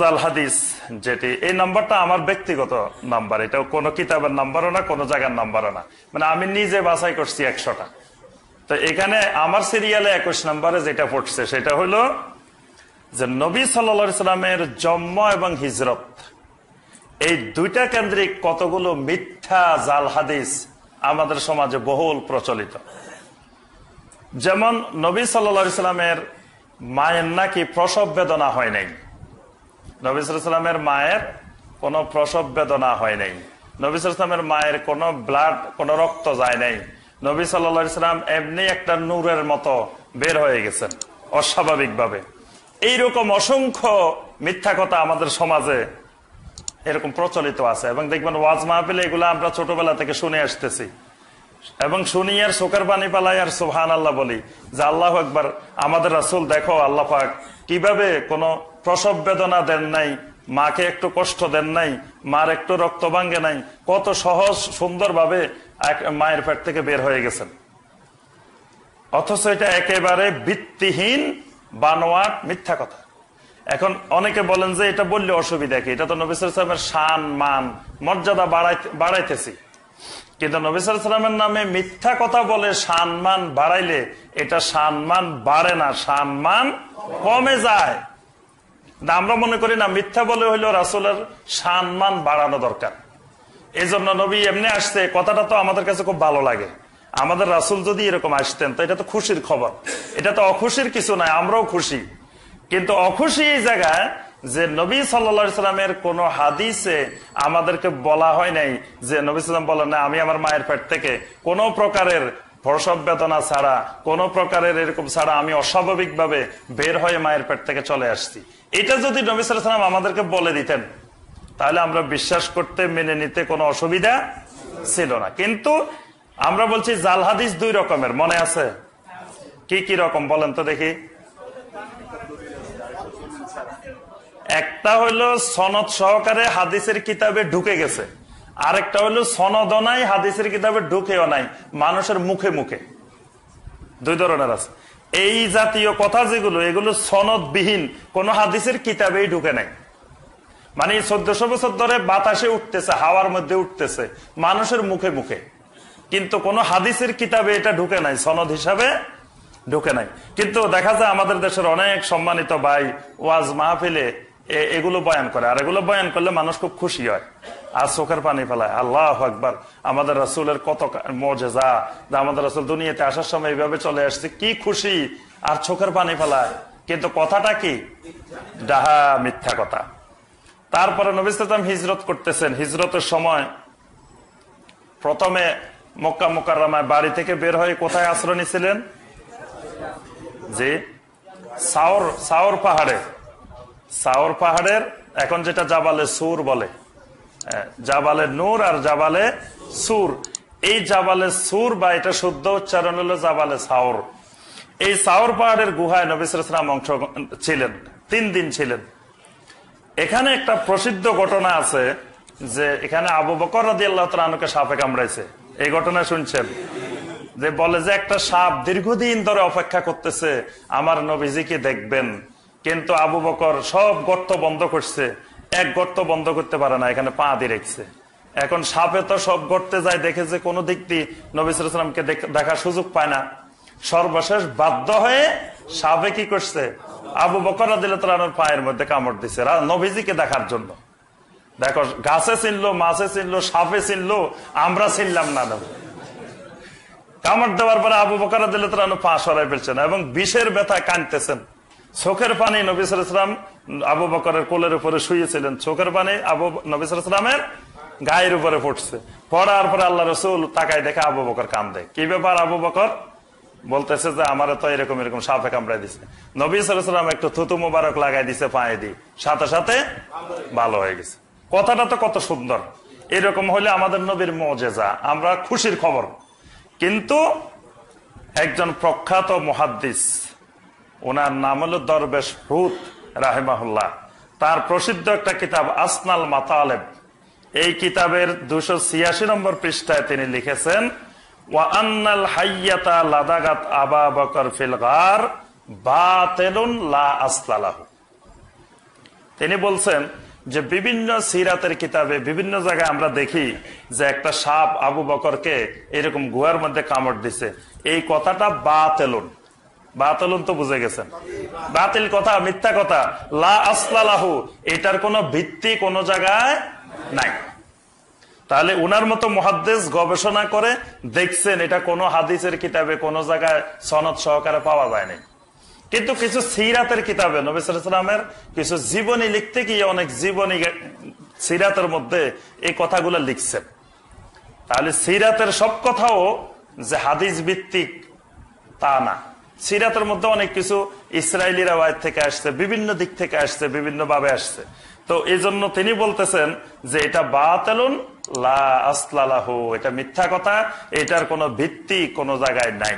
জাল হাদিস যেটি এই নাম্বারটা আমার ব্যক্তিগত নাম্বার এটা কোনো কিতাবের নাম্বারও না কোনো জায়গার নাম্বারও না মানে আমি নিজে বাছাই করছি একশোটা তো এখানে আমার সিরিয়ালে একুশ নাম্বারে যেটা পড়ছে সেটা হলো যে নবী সাল্লা সাল্লামের জন্ম এবং হিজরত এই দুইটা কেন্দ্রিক কতগুলো মিথ্যা জাল হাদিস আমাদের সমাজে বহুল প্রচলিত যেমন নবী সাল্লা সাল্লামের মায়ের নাকি প্রসব বেদনা হয় নাই নবিসামের মায়ের কোনো প্রসব বেদনা হয় নাই নবিসামের মায়ের কোনো ব্লাড কোনো রক্ত যায় নাই নবী সাল্লাম এমনি একটা নূরের মতো বের হয়ে গেছেন অস্বাভাবিকভাবে এইরকম অসংখ্য মিথ্যা কথা আমাদের সমাজে এরকম প্রচলিত আছে এবং দেখবেন ওয়াজ মাহফিলে এগুলো আমরা ছোটবেলা থেকে শুনে আসতেছি এবং শুনি আর শোকের বাণী পালাই আর সোহান আল্লাহ বলি যে আল্লাহ একবার আমাদের রাসুল দেখো আল্লাহ পাক কিভাবে কোনো প্রসব বেদনা দেন নাই মাকে একটু কষ্ট দেন নাই মার একটু রক্ত ভাঙ্গে নাই কত সহজ সুন্দরভাবে মায়ের পেট থেকে বের হয়ে গেছেন অথচ এটা একেবারে ভিত্তিহীন বানোয়াট মিথ্যা কথা এখন অনেকে বলেন যে এটা বললে অসুবিধা কি এটা তো নবিসের সান মান মর্যাদা বাড়াইতেছি কিন্তু নবিসের সালামের নামে মিথ্যা কথা বলে মান বাড়াইলে এটা মান বাড়ে না মান কমে যায় আমরা মনে করি না মিথ্যা বলে হইলো রাসুলের সম্মান বাড়ানো দরকার এই জন্য নবী এমনি আসছে কথাটা তো আমাদের কাছে খুব ভালো লাগে আমাদের রাসুল যদি এরকম আসতেন তো এটা তো খুশির খবর এটা তো অখুশির কিছু নয় আমরাও খুশি কিন্তু অখুশি এই জায়গায় যে নবী সাল্লামের কোন হাদিসে আমাদেরকে বলা হয় নাই যে নবী সাল্লাম বলেন না আমি আমার মায়ের পেট থেকে কোন প্রকারের প্রসব বেদনা ছাড়া কোন প্রকারের এরকম ছাড়া আমি অস্বাভাবিকভাবে বের হয়ে মায়ের পেট থেকে চলে আসছি এটা যদি নবিসাল সালাম আমাদেরকে বলে দিতেন তাহলে আমরা বিশ্বাস করতে মেনে নিতে কোনো অসুবিধা ছিল না কিন্তু আমরা বলছি জাল হাদিস দুই রকমের মনে আছে কি কি রকম বলেন তো দেখি একটা হইল সনদ সহকারে হাদিসের কিতাবে ঢুকে গেছে আরেকটা হলো সনদ নাই হাদিসের কিতাবে ঢুকেও নাই মানুষের মুখে মুখে দুই ধরনের আছে এই জাতীয় কথা যেগুলো এগুলো সনদবিহীন কোন হাদিসের কিতাবেই ঢুকে নাই মানে চোদ্দশো বছর ধরে বাতাসে উঠতেছে হাওয়ার মধ্যে উঠতেছে মানুষের মুখে মুখে কিন্তু কোন হাদিসের কিতাবে এটা ঢুকে নাই সনদ হিসাবে ঢুকে নাই কিন্তু দেখা যায় আমাদের দেশের অনেক সম্মানিত ভাই ওয়াজ মাহফিলে এগুলো বয়ান করে আর এগুলো বয়ান করলে মানুষ খুব খুশি হয় আর চোখের পানি ফেলায় আল্লাহ একবার আমাদের রসুলের কত মজেজা আমাদের রসুল দুনিয়াতে আসার সময় এইভাবে চলে আসছে কি খুশি আর চোখের পানি ফেলায় কিন্তু কথাটা কি ডাহা মিথ্যা কথা তারপরে নবিসাম হিজরত করতেছেন হিজরতের সময় প্রথমে মক্কা মোকার বাড়ি থেকে বের হয়ে কোথায় আশ্রয় নিছিলেন যে সাওর সাওর পাহাড়ে সাওর পাহাড়ের এখন যেটা জাবালে সুর বলে হ্যাঁ, জাবালে নূর আর জাবালে সুর এই জাবালে সুর বা এটা শুদ্ধ উচ্চারণ হলো জাবালে সাওর এই সাওর পাহাড়ের গুহায় নবিসাম অংশ ছিলেন তিন দিন ছিলেন এখানে একটা প্রসিদ্ধ ঘটনা আছে যে এখানে আবু বকর রাজি আল্লাহ তালুকে সাপে কামড়াইছে এই ঘটনা শুনছেন যে বলে যে একটা সাপ দীর্ঘদিন ধরে অপেক্ষা করতেছে আমার নবীজিকে দেখবেন কিন্তু আবু বকর সব গর্ত বন্ধ করছে এক গর্ত বন্ধ করতে পারে না এখানে পা দিয়ে রেখছে এখন সাপে তো সব গর্তে যায় দেখে যে কোনো দিক দিয়ে নবিসামকে দেখার সুযোগ পায় না সর্বশেষ বাধ্য হয়ে সাপে কি করছে আবু বকর আদিলতার পায়ের মধ্যে কামড় দিছে নবীজিকে দেখার জন্য দেখো গাছে চিনলো মাছে চিনলো সাপে চিনলো আমরা চিনলাম না নবী কামড় দেওয়ার পরে আবু বকর আদিলতার পা সরাই ফেলছেন এবং বিষের ব্যথা কানতেছেন চোখের পানি নবিসর ইসলাম আবু বকরের কোলের উপরে শুয়েছিলেন চোখের পানি আবু নবিসর ইসলামের গায়ের উপরে পড়ছে পড়ার পরে আল্লাহ রসুল তাকায় দেখে আবু বকর কান্দে কি ব্যাপার আবু বকর বলতেছে যে আমার তো এরকম এরকম সাপে কামড়াই দিছে নবী সালাম একটু থুতু মোবারক লাগাই দিছে পায়ে দি সাথে সাথে ভালো হয়ে গেছে কথাটা তো কত সুন্দর এরকম হলে আমাদের নবীর মজেজা আমরা খুশির খবর কিন্তু একজন প্রখ্যাত মহাদ্দিস ওনার নাম হলো দরবেশ হুত রাহেমাহুল্লাহ তার প্রসিদ্ধ একটা কিতাব আসনাল মাতালেব এই কিতাবের দুশো ছিয়াশি নম্বর পৃষ্ঠায় তিনি লিখেছেন ওয়ান্নাল হাইয়াতা বা তেলুন লা তিনি বলছেন যে বিভিন্ন সিরাতের কিতাবে বিভিন্ন জায়গায় আমরা দেখি যে একটা সাপ আবু বকরকে এরকম গুহার মধ্যে কামড় দিছে এই কথাটা বা তেলুন বাতলুন তো বুঝে গেছেন বাতিল কথা মিথ্যা কথা লা আসলালাহু এটার কোনো ভিত্তি কোন জায়গায় নাই তাহলে উনার মতো মহাদ্দেশ গবেষণা করে দেখছেন এটা কোন হাদিসের কিতাবে কোন জায়গায় সনদ সহকারে পাওয়া যায়নি কিন্তু কিছু সিরাতের কিতাবে নবিসামের কিছু জীবনী লিখতে গিয়ে অনেক জীবনী সিরাতের মধ্যে এই কথাগুলো লিখছেন তাহলে সিরাতের সব কথাও যে হাদিস ভিত্তিক তা না সিরাতের মধ্যে অনেক কিছু ইসরায়েলি রাওয়ায় থেকে আসছে বিভিন্ন দিক থেকে আসছে বিভিন্ন ভাবে আসছে তো এই জন্য তিনি বলতেছেন যে এটা বাতালুন লা আসলালাহু এটা মিথ্যা কথা এটার কোনো ভিত্তি কোনো জায়গায় নাই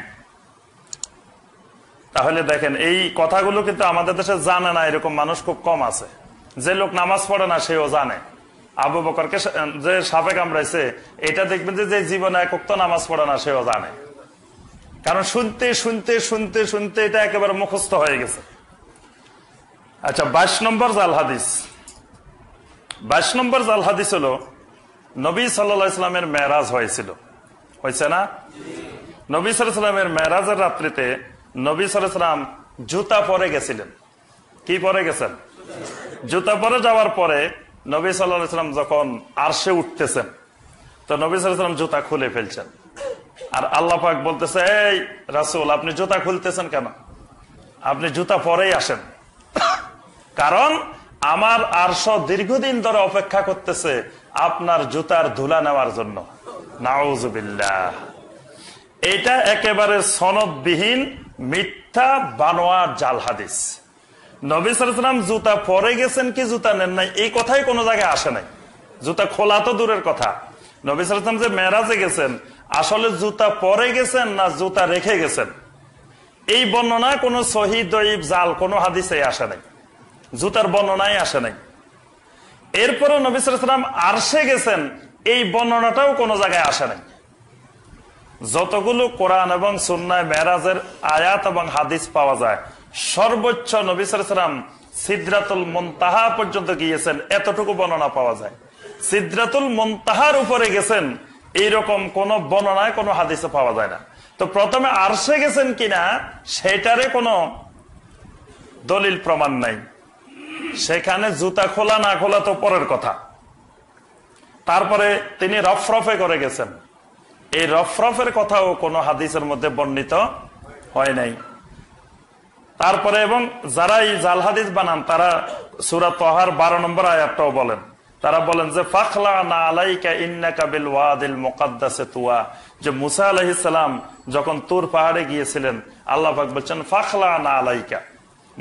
তাহলে দেখেন এই কথাগুলো কিন্তু আমাদের দেশে জানে না এরকম মানুষ খুব কম আছে যে লোক নামাজ পড়ে না সেও জানে আবু বকরকে যে সাপে কামড়াইছে এটা দেখবেন যে জীবনে এক নামাজ পড়ে না সেও জানে কারণ শুনতে শুনতে শুনতে শুনতে এটা একেবারে মুখস্থ হয়ে গেছে আচ্ছা বাইশ নম্বর জাল হাদিস বাইশ নম্বর জাল হাদিস হলো নবী সাল্লামের মেয়ারাজ হয়েছিল হয়েছে না নবী সালামের মেরাজের রাত্রিতে নবী সালাম জুতা পরে গেছিলেন কি পরে গেছেন জুতা পরে যাওয়ার পরে নবী সাল্লাহ যখন আরশে উঠতেছেন তো নবী সাল্লাম জুতা খুলে ফেলছেন আর আল্লাহ পাক বলতেছে এই রাসুল আপনি জুতা খুলতেছেন কেন আপনি জুতা পরেই আসেন কারণ আমার আরশ দীর্ঘদিন ধরে অপেক্ষা করতেছে আপনার জুতার ধুলা নেওয়ার জন্য নাউজুবিল্লাহ এটা একেবারে সনদবিহীন মিথ্যা বানোয়া জাল হাদিস নবী সালাম জুতা পরে গেছেন কি জুতা নেন নাই এই কথাই কোনো জায়গায় আসে নাই জুতা খোলা তো দূরের কথা নবী সালাম যে মেরাজে গেছেন আসলে জুতা পরে গেছেন না জুতা রেখে গেছেন এই বর্ণনা কোনো শহীদ জাল কোন হাদিসে আসে নাই জুতার বর্ণনায় আসে নাই এরপরে নবিসাম আরশে গেছেন এই বর্ণনাটাও কোনো জায়গায় আসে নাই যতগুলো কোরআন এবং সুন্নায় মেরাজের আয়াত এবং হাদিস পাওয়া যায় সর্বোচ্চ নবিসাম সিদ্ধাতুল মন্তাহা পর্যন্ত গিয়েছেন এতটুকু বর্ণনা পাওয়া যায় সিদ্ধাতুল মন্তাহার উপরে গেছেন এইরকম কোন বর্ণনায় কোনো হাদিসে পাওয়া যায় না তো প্রথমে আরশে গেছেন কিনা সেটারে কোনো দলিল প্রমাণ নাই সেখানে জুতা খোলা না খোলা তো পরের কথা তারপরে তিনি রফরফে করে গেছেন এই রফরফের কথাও কোনো হাদিসের মধ্যে বর্ণিত হয় নাই তারপরে এবং যারা এই জাল হাদিস বানান তারা সুরা বারো নম্বর আয়াতটাও বলেন তারা বলেন যে ফাখলা না আলাইকা ওয়াদিল যে মুসা যখন তোর পাহাড়ে গিয়েছিলেন আল্লাহাক বলছেন ফাখলা না আলাইকা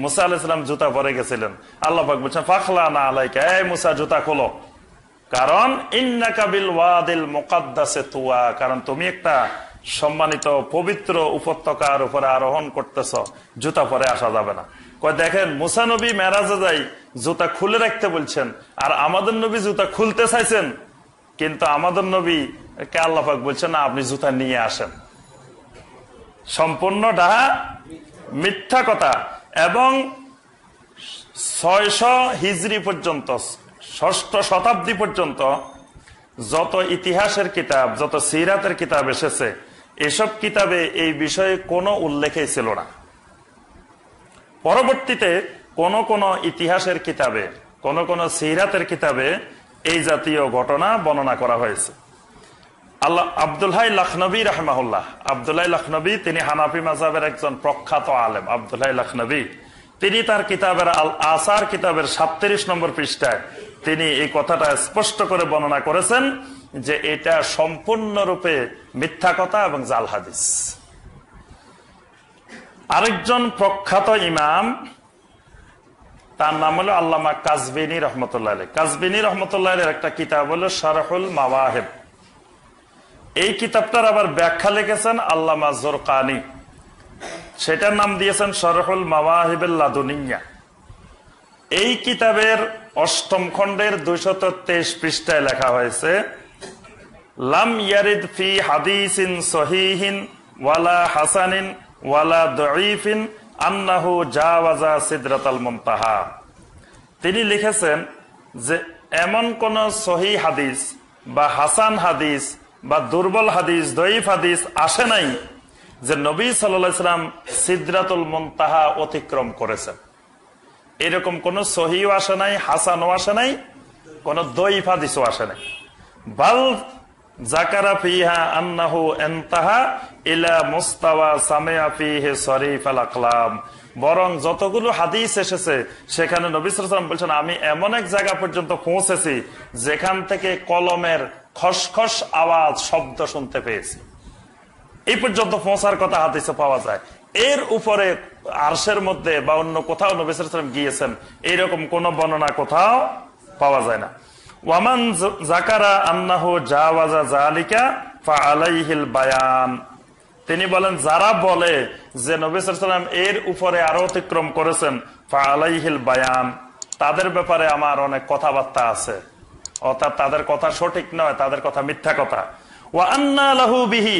মুসা আলাইহিস জুতা পরে গেছিলেন আল্লাহাক বলছেন ফাখলা না আলাইকা এই মুসা জুতা খোলো কারণ ইন্না কাবিল ওয়াদিল মুকাদ্দাসে তুয়া কারণ তুমি একটা সম্মানিত পবিত্র উপত্যকার উপরে আরোহণ করতেছ জুতা পরে আসা যাবে না দেখেন মুসা নবী মেরাজে যাই জুতা খুলে রাখতে বলছেন আর আমাদের নবী জুতা খুলতে চাইছেন কিন্তু আমাদের নবী কে আল্লাপাক বলছেন না আপনি জুতা নিয়ে আসেন সম্পূর্ণ ডাহা মিথ্যা কথা এবং ছয়শ হিজড়ি পর্যন্ত ষষ্ঠ শতাব্দী পর্যন্ত যত ইতিহাসের কিতাব যত সিরাতের কিতাব এসেছে এসব কিতাবে এই বিষয়ে কোনো উল্লেখই ছিল না পরবর্তীতে কোন কোন ইতিহাসের কিতাবে কোন কোন সিরাতের কিতাবে এই জাতীয় ঘটনা বর্ণনা করা হয়েছে আল্লাহ আবদুল্লাহ লখনবী রহমাহুল্লাহ আবদুল্লাহ লখনবী তিনি হানাফি মাজাবের একজন প্রখ্যাত আলেম আবদুল্লাহ লখনবী তিনি তার কিতাবের আল আসার কিতাবের সাতত্রিশ নম্বর পৃষ্ঠায় তিনি এই কথাটা স্পষ্ট করে বর্ণনা করেছেন যে এটা সম্পূর্ণরূপে মিথ্যা কথা এবং জাল হাদিস আরেকজন প্রখ্যাত ইমাম তার নাম হলো আল্লামা কাজবিনী রহমতুল্লাহ কাজবিনী রহমতুল্লাহ একটা কিতাব হলো শারহুল মাওয়াহেব এই কিতাবটার আবার ব্যাখ্যা লিখেছেন আল্লামা জোরকানি সেটার নাম দিয়েছেন শরহুল মাওয়াহিবুল্লাদুনিয়া এই কিতাবের অষ্টম খণ্ডের দুইশত তেইশ পৃষ্ঠায় লেখা হয়েছে লাম ইয়ারিদ ফি হাদিসিন সহিহিন ওয়ালা হাসানিন ওয়ালা আন্নাহু তিনি লিখেছেন যে এমন কোন সহি হাদিস বা হাসান হাদিস বা দুর্বল হাদিস দইফ হাদিস আসে নাই যে নবী সাল্লাম সিদ্রাতুল মন্তাহা অতিক্রম করেছেন এরকম কোন সহিও আসে নাই হাসানও আসে নাই কোন দইফ হাদিসও আসে নাই বাল জাকারা আন্নাহু এন্তাহা ইলা বরং যতগুলো হাদিস এসেছে সেখানে নবিসাম বলছেন আমি এমন এক জায়গা পর্যন্ত পৌঁছেছি যেখান থেকে কলমের খসখস আওয়াজ শব্দ শুনতে পেয়েছি এই পর্যন্ত পৌঁছার কথা হাদিসে পাওয়া যায় এর উপরে আরশের মধ্যে বা অন্য কোথাও নবিসাম গিয়েছেন এইরকম কোন বর্ণনা কোথাও পাওয়া যায় না ওয়ামান জাকারা আন্নাহ জাওয়াজা জালিকা ফা আলাইহিল বায়ান তিনি বলেন যারা বলে যে সাল্লাম এর উপরে আরো অতিক্রম করেছেন ফা আলাইহিল বায়ান তাদের ব্যাপারে আমার অনেক কথাবার্তা আছে অর্থাৎ তাদের কথা সঠিক নয় তাদের কথা মিথ্যা কথা ওয়া আন্না লাহু বিহি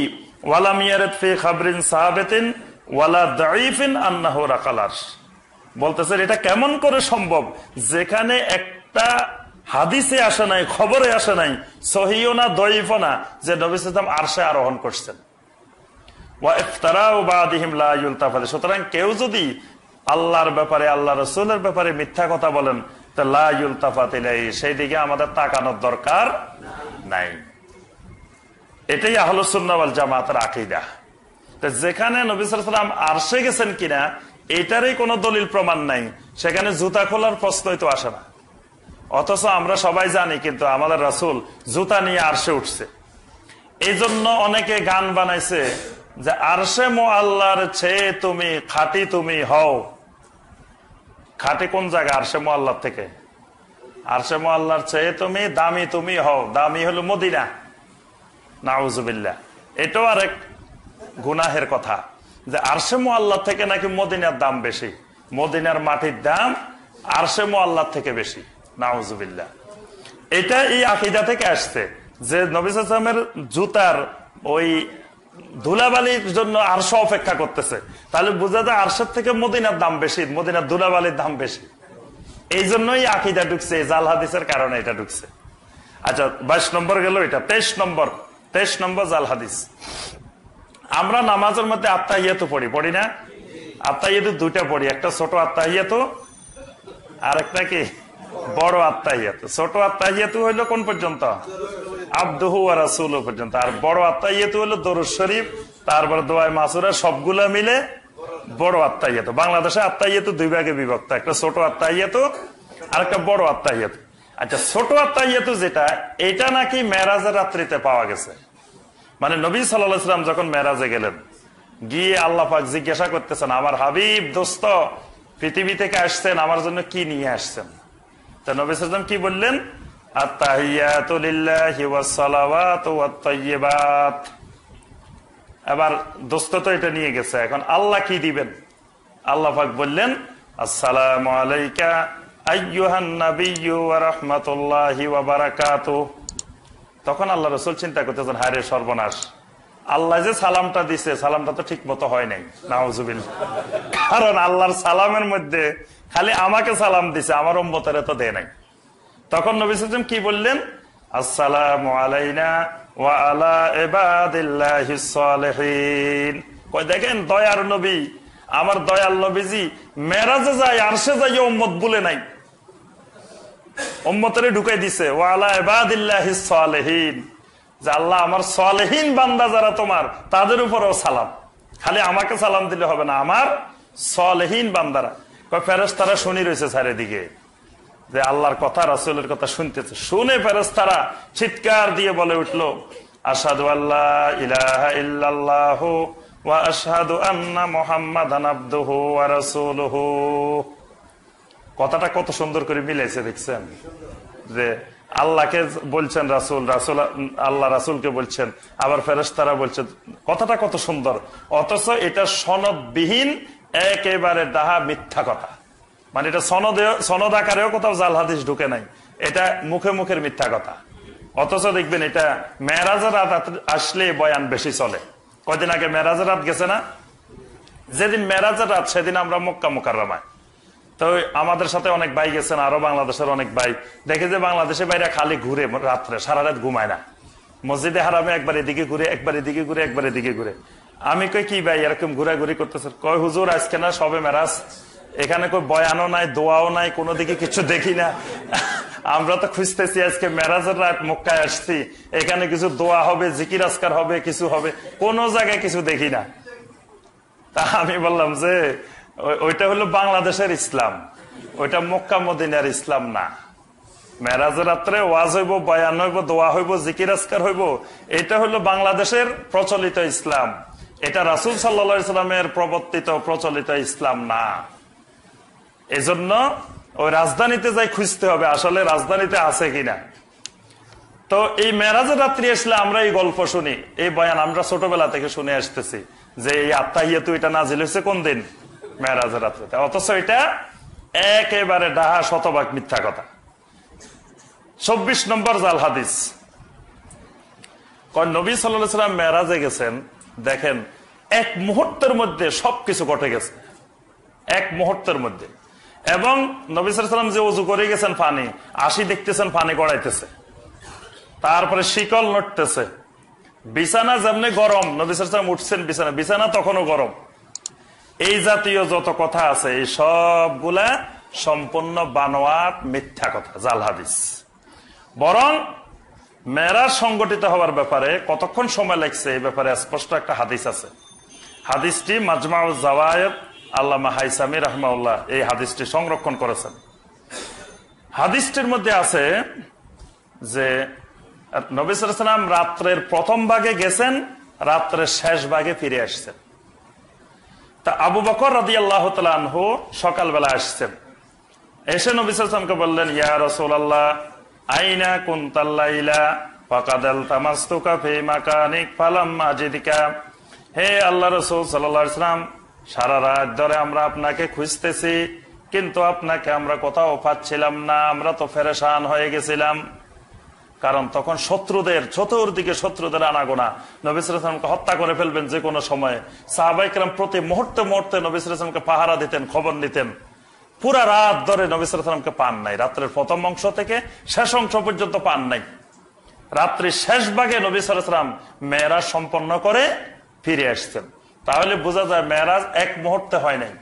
ওয়ালাম ইয়ারেদ ফি খাবরিন সাহাবেতিন ওয়ালা দাইফিন আন্নাহ রাকালাস বলতেছেন এটা কেমন করে সম্ভব যেখানে একটা হাদিসে আসে নাই খবরে আসে নাই সহিও না দইফ না যে নবী সালাম আরশে আরোহণ করছেন সুতরাং কেউ যদি আল্লাহর ব্যাপারে আল্লাহ রসুলের ব্যাপারে মিথ্যা কথা বলেন সেই দিকে আমাদের তাকানোর দরকার নাই এটাই আহল সুন্নাবাল জামাতের আকিদা তো যেখানে নবিসাম আরশে গেছেন কিনা এটারই কোনো দলিল প্রমাণ নাই সেখানে জুতা খোলার প্রশ্নই তো আসে না অথচ আমরা সবাই জানি কিন্তু আমাদের রাসুল জুতা নিয়ে আরশে উঠছে এই জন্য অনেকে গান বানাইছে যে আরশে মো আল্লাহর ছে তুমি খাটি তুমি হও খাটি কোন জায়গা আরশে মো আল্লাহ থেকে আরশে মো আল্লাহর ছে তুমি দামি তুমি হও দামি হলো মদিনা নাউজুবিল্লা এটাও আরেক গুনাহের কথা যে আরশে মো আল্লাহ থেকে নাকি মদিনার দাম বেশি মদিনার মাটির দাম আরশে মো আল্লাহ থেকে বেশি নাউজুবিল্লা এটা এই আকিদা থেকে আসছে যে নবিসের জুতার ওই ধুলাবালির জন্য আরশ অপেক্ষা করতেছে তাহলে বোঝা যায় আরশের থেকে মদিনার দাম বেশি মদিনার ধুলাবালির দাম বেশি এই জন্যই আকিদা ঢুকছে জাল হাদিসের কারণে এটা ঢুকছে আচ্ছা বাইশ নম্বর গেল এটা তেইশ নম্বর তেইশ নম্বর জাল হাদিস আমরা নামাজের মধ্যে আত্মা ইয়েতু পড়ি পড়ি না আত্মা ইয়েতু দুইটা পড়ি একটা ছোট আত্মা ইয়েতু আর একটা কি বড় আত্মাহিয়াত ছোট আত্মাহিয়াতু হইলো কোন পর্যন্ত আব্দহু আর রাসুল পর্যন্ত আর বড় আত্মাহিয়াতু হইলো দরুদ শরীফ তারপর দোয়াই মাসুরা সবগুলা মিলে বড় আত্মাহিয়াত বাংলাদেশে আত্মাহিয়াতু দুই ভাগে বিভক্ত একটা ছোট আত্মাহিয়াতু আর একটা বড় আত্মাহিয়াতু আচ্ছা ছোট আত্মাহিয়াতু যেটা এটা নাকি মেরাজের রাত্রিতে পাওয়া গেছে মানে নবী সাল্লাম যখন মেরাজে গেলেন গিয়ে আল্লাহ পাক জিজ্ঞাসা করতেছেন আমার হাবিব দোস্ত পৃথিবী থেকে আসছেন আমার জন্য কি নিয়ে আসছেন কি বললেন আবার দোস্ত তো এটা নিয়ে গেছে এখন আল্লাহ কি দিবেন বললেন আসসালাম তখন আল্লাহ রসুল চিন্তা করতেছেন হারে সর্বনাশ আল্লাহ যে সালামটা দিছে সালামটা তো ঠিক মতো হয় নাই না কারণ আল্লাহর সালামের মধ্যে খালি আমাকে সালাম দিছে আমার অম্বতের তো দেয় নাই তখন নবী সালাম কি বললেন আসসালাম আলাইনা ওয়া আলা ইবাদিল্লাহিস সালেহিন কই দেখেন দয়ার নবী আমার দয়াল নবীজি মেরাজে যায় আরশে যায় উম্মত বলে নাই উম্মতারে ঢুকাই দিছে ওয়া আলা ইবাদিল্লাহিস সালেহিন যে আল্লাহ আমার সলেহীন বান্দা যারা তোমার তাদের উপরেও সালাম খালি আমাকে সালাম দিলে হবে না আমার সলেহীন বান্দারা ফেরস্তারা শুনি রয়েছে চারিদিকে যে আল্লাহর কথা রাসুলের কথা শুনতেছে শুনে ফেরস্তারা চিৎকার দিয়ে বলে উঠল আসাদু আল্লাহ ইলাহা ইল্লাল্লাহ ওয়া আশহাদু আন্না মুহাম্মাদান আবদুহু ওয়া রাসূলুহু কথাটা কত সুন্দর করে মিলাইছে দেখছেন যে আল্লাহকে বলছেন রাসুল রাসুল আল্লাহ রাসুলকে বলছেন আবার ফেরেস্তারা বলছেন কথাটা কত সুন্দর অথচ এটা সনদবিহীন একেবারে ডাহা মিথ্যা কথা মানে এটা সনদে সনদ আকারেও কোথাও জাল হাদিস ঢুকে নাই এটা মুখে মুখের মিথ্যা কথা অথচ দেখবেন এটা মেয়েরাজের রাত আসলে বয়ান বেশি চলে কয়দিন আগে মেয়েরাজের রাত গেছে না যেদিন মেয়েরাজের রাত সেদিন আমরা মক্কা মোকারমায় তো আমাদের সাথে অনেক ভাই গেছেন আরো বাংলাদেশের অনেক ভাই দেখে যে বাংলাদেশে বাইরে খালি ঘুরে রাত্রে সারা রাত ঘুমায় না মসজিদে হারামে একবার এদিকে ঘুরে একবার এদিকে ঘুরে একবার এদিকে ঘুরে আমি কই কি ভাই এরকম ঘুরাঘুরি করতেছে কয় হুজুর আজকে না সবে মেরাজ এখানে কই বয়ানও নাই দোয়াও নাই কোনো দিকে কিছু দেখি না আমরা তো খুঁজতেছি আজকে মেরাজের রাত মক্কায় আসছি এখানে কিছু দোয়া হবে জিকির আসকার হবে কিছু হবে কোনো জায়গায় কিছু দেখি না তা আমি বললাম যে ওইটা হলো বাংলাদেশের ইসলাম ওইটা মক্কা মদিনার ইসলাম না মেরাজের রাত্রে ওয়াজ হইব বয়ান হইব দোয়া হইব জিকির আসকার হইব এটা হলো বাংলাদেশের প্রচলিত ইসলাম এটা রাসুল সাল্লা সাল্লামের প্রবর্তিত প্রচলিত ইসলাম না এজন্য ওই রাজধানীতে যাই খুঁজতে হবে আসলে রাজধানীতে আছে কিনা তো এই মেরাজের রাত্রি আসলে আমরা এই গল্প শুনি এই বয়ান আমরা ছোটবেলা থেকে শুনে আসতেছি যে এই আত্মাহিয়াতু এটা নাজিল হয়েছে কোন দিন মেরাজের রাত্রিতে অথচ এটা একেবারে ডাহা শতভাগ মিথ্যা কথা চব্বিশ নম্বর জাল হাদিস নবী সাল্লাহ সাল্লাম মেরাজে গেছেন দেখেন এক মুহূর্তের মধ্যে সবকিছু ঘটে গেছে এক মুহূর্তের মধ্যে এবং নবিসাম যে উজু করে গেছেন পানি আসি দেখতেছেন পানি গড়াইতেছে তারপরে শিকল নড়তেছে বিছানা যেমনি গরম নবিসাম উঠছেন বিছানা বিছানা তখনও গরম এই জাতীয় যত কথা আছে এই সবগুলা সম্পূর্ণ বানোয়াট মিথ্যা কথা জাল হাদিস বরং মেরাজ সংগঠিত হওয়ার ব্যাপারে কতক্ষণ সময় লাগছে এই ব্যাপারে স্পষ্ট একটা হাদিস আছে হাদিসটি মাজমা জাওয়ায়দ আল্লামা হাইসামি রহমাউল্লাহ এই হাদিসটি সংরক্ষণ করেছেন হাদিসটির মধ্যে আছে যে নবিসাম রাত্রের প্রথম ভাগে গেছেন রাত্রের শেষ ভাগে ফিরে আসছেন তা আবু বকর রাজি আল্লাহ তালহ সকালবেলা আসছেন এসে নবিসামকে বললেন ইয়া আল্লাহ আইনা কুন্তাল্লাইলা ফাকাদাল তামাস্তুকা ফি মাকানিক ফালাম আজিদিকা হে আল্লাহ রসুল সাল্লা সাল্লাম সারা রাত ধরে আমরা আপনাকে খুঁজতেছি কিন্তু আপনাকে আমরা কোথাও পাচ্ছিলাম না আমরা তো ফেরেশান হয়ে গেছিলাম কারণ তখন শত্রুদের চতুর্দিকে শত্রুদের আনাগোনা নবিসামকে হত্যা করে ফেলবেন যে কোনো সময়ে সাহাবাইকরাম প্রতি মুহূর্তে মুহূর্তে নবিসামকে পাহারা দিতেন খবর নিতেন পুরা রাত ধরে সালামকে পান নাই রাত্রের প্রথম অংশ থেকে শেষ অংশ পর্যন্ত পান নাই রাত্রি শেষ ভাগে নবী সালাম মেয়েরাজ সম্পন্ন করে ফিরে আসছেন তাহলে বোঝা যায় মেয়েরাজ এক মুহূর্তে হয় নাই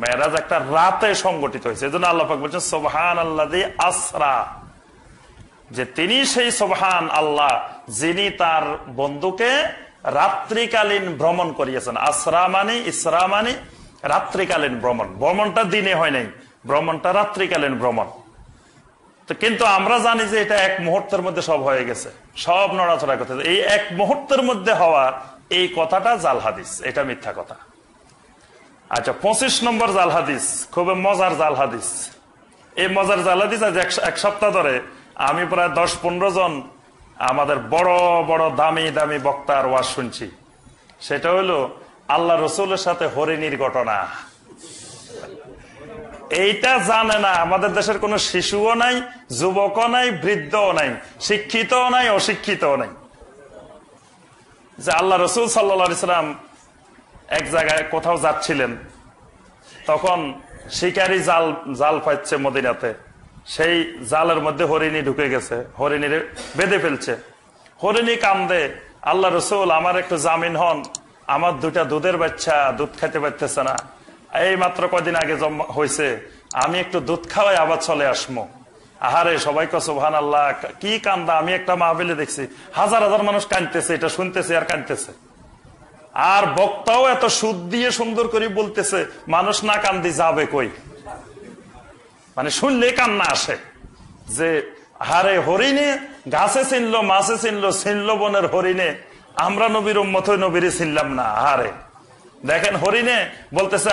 মেয়েরাজ একটা রাতে সংগঠিত হয়েছে এই আল্লাহাক বলছেন সোভান আল্লাহ আসরা যে তিনি সেই সোভান আল্লাহ যিনি তার বন্ধুকে রাত্রিকালীন ভ্রমণ করিয়েছেন আসরা মানে ইসরা মানে রাত্রিকালীন ভ্রমণ ভ্রমণটা দিনে হয় নাই ভ্রমণটা রাত্রিকালীন ভ্রমণ তো কিন্তু আমরা জানি যে এটা এক মুহূর্তের মধ্যে সব হয়ে গেছে সব নড়াচড়া করতে এই এক মুহূর্তের মধ্যে হওয়া এই কথাটা জাল হাদিস এটা মিথ্যা কথা আচ্ছা পঁচিশ নম্বর জাল হাদিস খুব মজার জাল হাদিস এই মজার জাল হাদিস আজ এক সপ্তাহ ধরে আমি প্রায় দশ পনেরো জন আমাদের বড় বড় দামি দামি বক্তার ওয়াজ শুনছি সেটা হলো আল্লাহ রসুলের সাথে হরিণীর ঘটনা এইটা জানে না আমাদের দেশের কোনো শিশুও নাই যুবকও নাই বৃদ্ধও নাই শিক্ষিতও নাই অশিক্ষিতও নাই যে আল্লাহ রসুল সাল্লাম এক জায়গায় কোথাও যাচ্ছিলেন তখন শিকারী জাল জাল পাচ্ছে মদিনাতে সেই জালের মধ্যে হরিণী ঢুকে গেছে হরিণীর বেঁধে ফেলছে হরিণী কান্দে আল্লাহ রসুল আমার একটু জামিন হন আমার দুটা দুধের বাচ্চা দুধ খাইতে পারতেছে না এই মাত্র কদিন আগে জমা হয়েছে আমি একটু দুধ খাওয়াই আবার চলে আসমো আহারে সবাই সোহান আল্লাহ কি কান্দা আমি একটা মাহবিলে দেখছি হাজার হাজার মানুষ কানতেছে এটা শুনতেছে আর কানতেছে আর বক্তাও এত সুদ দিয়ে সুন্দর করে বলতেছে মানুষ না কান্দি যাবে কই মানে শুনলে কান্না আসে যে হারে হরিণে গাছে চিনলো মাছে চিনলো ছিনলো বনের হরিণে আমরা নবীর মতো নবীরে ছিলাম না আরে দেখেন হরিণে বলতেছে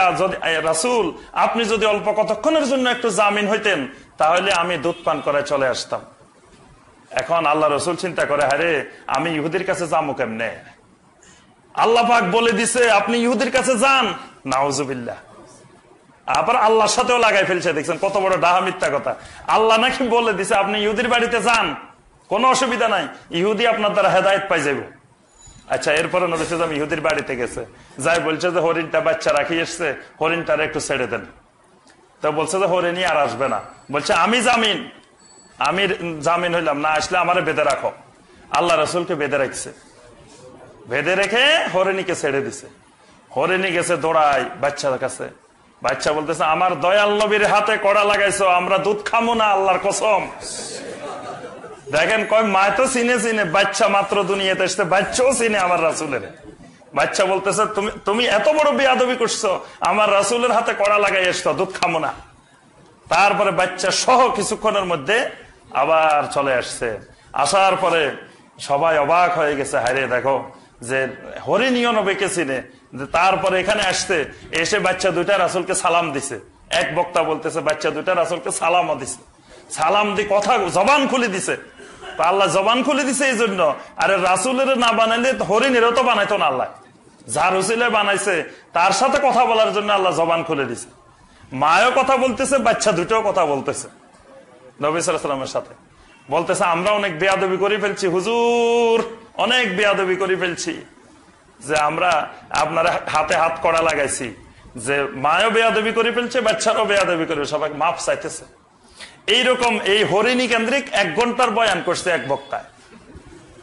রাসুল আপনি যদি অল্প কতক্ষণের জন্য একটু জামিন হইতেন তাহলে আমি দুধ পান করে চলে আসতাম এখন আল্লাহ রসুল চিন্তা করে হারে আমি ইহুদির কাছে যাবো কেমনে আল্লাহ পাক বলে দিছে আপনি ইহুদির কাছে যান নাউজুবিল্লা আবার আল্লাহর সাথেও লাগাই ফেলছে দেখছেন কত বড় ডাহা মিথ্যা কথা আল্লাহ নাকি বলে দিছে আপনি ইহুদির বাড়িতে যান কোনো অসুবিধা নাই ইহুদি আপনার দ্বারা হেদায়ত পাই যাবো আচ্ছা এরপরে নবিসাম ইহুদির বাড়িতে গেছে যাই বলছে যে হরিণটা বাচ্চা রাখি এসছে হরিণটার একটু ছেড়ে দেন তো বলছে যে হরিণই আর আসবে না বলছে আমি জামিন আমি জামিন হইলাম না আসলে আমার বেঁধে রাখো আল্লাহ রসুলকে বেঁধে রাখছে বেঁধে রেখে হরিণীকে ছেড়ে দিছে হরিণী গেছে দৌড়াই বাচ্চার কাছে বাচ্চা বলতেছে আমার দয়াল নবীর হাতে কড়া লাগাইছো আমরা দুধ খামো না আল্লাহর কসম দেখেন কয় মা তো চিনে চিনে বাচ্চা মাত্র দুনিয়াতে এসছে বাচ্চাও চিনে আমার রাসুলের বাচ্চা বলতেছে তুমি তুমি এত বড় বিয়াদবি করছো আমার রাসুলের হাতে কড়া লাগাই এসছো দুধ খামো না তারপরে বাচ্চা সহ কিছুক্ষণের মধ্যে আবার চলে আসছে আসার পরে সবাই অবাক হয়ে গেছে হারে দেখো যে হরিণীয় নবীকে চিনে তারপরে এখানে আসতে এসে বাচ্চা দুইটা রাসুলকে সালাম দিছে এক বক্তা বলতেছে বাচ্চা দুইটা রাসুলকে সালামও দিছে সালাম দিয়ে কথা জবান খুলে দিছে তো আল্লাহ জবান খুলে দিছে এই জন্য আরে রাসুলের না বানাইলে হরিণেরও তো বানাইতো না আল্লাহ যার হুসিলে বানাইছে তার সাথে কথা বলার জন্য আল্লাহ জবান খুলে দিছে মায়ও কথা বলতেছে বাচ্চা দুটো কথা বলতেছে নবিসামের সাথে বলতেছে আমরা অনেক বেয়াদবি করে ফেলছি হুজুর অনেক বেয়াদবি করে ফেলছি যে আমরা আপনার হাতে হাত করা লাগাইছি যে মায়ও বেয়াদবি করে ফেলছে বাচ্চারও বেয়াদবি করে সবাই মাপ চাইতেছে এইরকম এই হরিণী কেন্দ্রিক এক ঘন্টার বয়ান করছে এক বক্তায়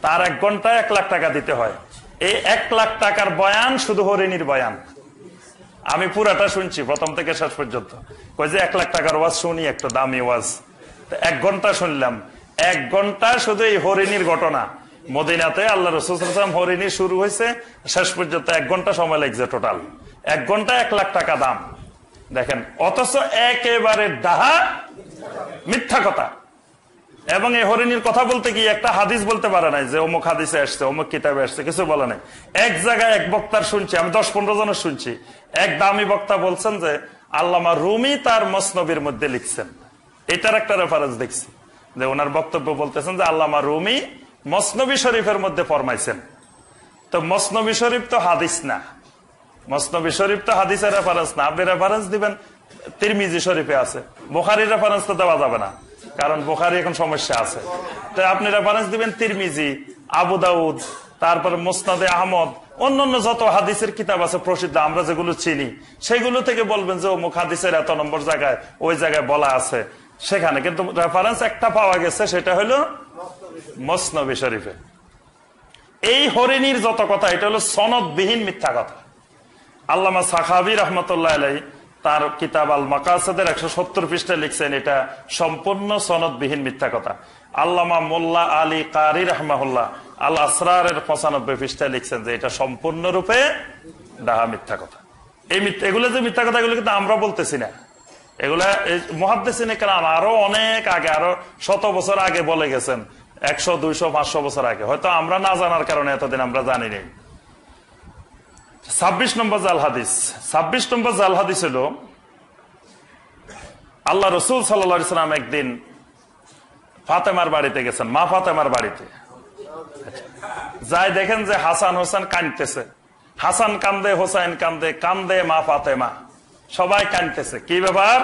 তার এক ঘন্টায় এক লাখ টাকা দিতে হয় এই এক লাখ টাকার বয়ান শুধু হরিণীর বয়ান আমি পুরাটা শুনছি প্রথম থেকে শেষ পর্যন্ত কই যে এক লাখ টাকার ওয়াজ শুনি একটা দামি ওয়াজ এক ঘন্টা শুনলাম এক ঘন্টা শুধু এই হরিণীর ঘটনা মদিনাতে আল্লাহ রসুলাম হরিণী শুরু হয়েছে শেষ পর্যন্ত এক ঘন্টা সময় লাগছে টোটাল এক ঘন্টা এক লাখ টাকা দাম দেখেন অথচ একেবারে ডাহা মিথ্যা কথা এবং এই হরিণীর কথা বলতে কি একটা হাদিস বলতে পারে নাই যে অমুক হাদিসে আসছে অমুক কিতাবে আসছে কিছু বলে নাই এক জায়গায় এক বক্তার শুনছি আমি দশ পনেরো জনের শুনছি এক দামি বক্তা বলছেন যে আল্লামা রুমি তার মসনবির মধ্যে লিখছেন এটার একটা রেফারেন্স দেখছি যে ওনার বক্তব্য বলতেছেন যে আল্লামা রুমি মসনবী শরীফের মধ্যে ফরমাইছেন তো মসনবী শরীফ তো হাদিস না মসনবী শরীফ তো হাদিসের রেফারেন্স না আপনি রেফারেন্স দিবেন তিরমিজি শরীফে আছে বোখারি রেফারেন্স তো দেওয়া যাবে না কারণ বোখারি এখন সমস্যা আছে তাই আপনি রেফারেন্স দিবেন তিরমিজি আবু দাউদ তারপর মোস্তাদে আহমদ অন্যান্য যত হাদিসের কিতাব আছে প্রসিদ্ধ আমরা যেগুলো চিনি সেগুলো থেকে বলবেন যে অমুক হাদিসের এত নম্বর জায়গায় ওই জায়গায় বলা আছে সেখানে কিন্তু রেফারেন্স একটা পাওয়া গেছে সেটা হলো মসনবী শরীফে এই হরিণীর যত কথা এটা হলো সনদবিহীন মিথ্যা কথা আল্লামা সাখাবি রহমতুল্লাহ আলাই তার কিতাব আল মাকাসাদের একশো সত্তর পৃষ্ঠায় লিখছেন এটা সম্পূর্ণ সনদবিহীন মিথ্যা কথা আল্লামা মোল্লা আলী কারি রহমাহুল্লাহ আল আসরার পঁচানব্বই পৃষ্ঠায় লিখছেন যে এটা সম্পূর্ণরূপে ডাহা মিথ্যা কথা এই মিথ্যা এগুলো যে মিথ্যা কথা এগুলো কিন্তু আমরা বলতেছি না এগুলা মহাদ্দেশ আরো অনেক আগে আরো শত বছর আগে বলে গেছেন একশো দুইশো পাঁচশো বছর আগে হয়তো আমরা না জানার কারণে এতদিন আমরা জানি নেই ছাব্বিশ নম্বর জাল হাদিস ছাব্বিশ নম্বর জাল হাদিস হল আল্লাহ রসুল সাল্লাম একদিন ফাতেমার বাড়িতে গেছেন মা ফাতেমার বাড়িতে যায় দেখেন যে হাসান হোসেন কানতেছে হাসান কান্দে হোসাইন কান্দে কান্দে মা ফাতেমা সবাই কানতেছে কি ব্যাপার